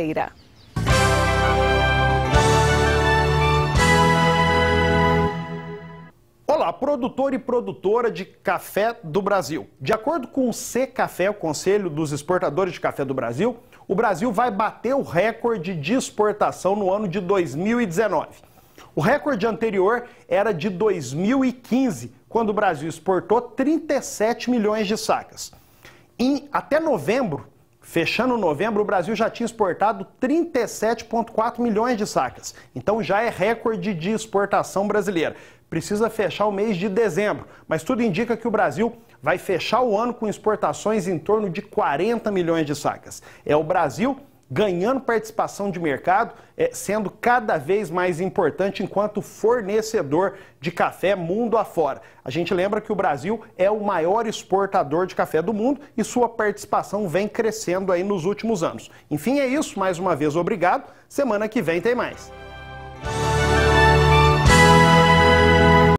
Feira. Olá, produtor e produtora de café do Brasil. De acordo com o C Café, o Conselho dos Exportadores de Café do Brasil, o Brasil vai bater o recorde de exportação no ano de 2019. O recorde anterior era de 2015, quando o Brasil exportou 37 milhões de sacas. Em, até novembro, Fechando novembro, o Brasil já tinha exportado 37,4 milhões de sacas. Então já é recorde de exportação brasileira. Precisa fechar o mês de dezembro, mas tudo indica que o Brasil vai fechar o ano com exportações em torno de 40 milhões de sacas. É o Brasil ganhando participação de mercado, é, sendo cada vez mais importante enquanto fornecedor de café mundo afora. A gente lembra que o Brasil é o maior exportador de café do mundo e sua participação vem crescendo aí nos últimos anos. Enfim, é isso. Mais uma vez, obrigado. Semana que vem tem mais.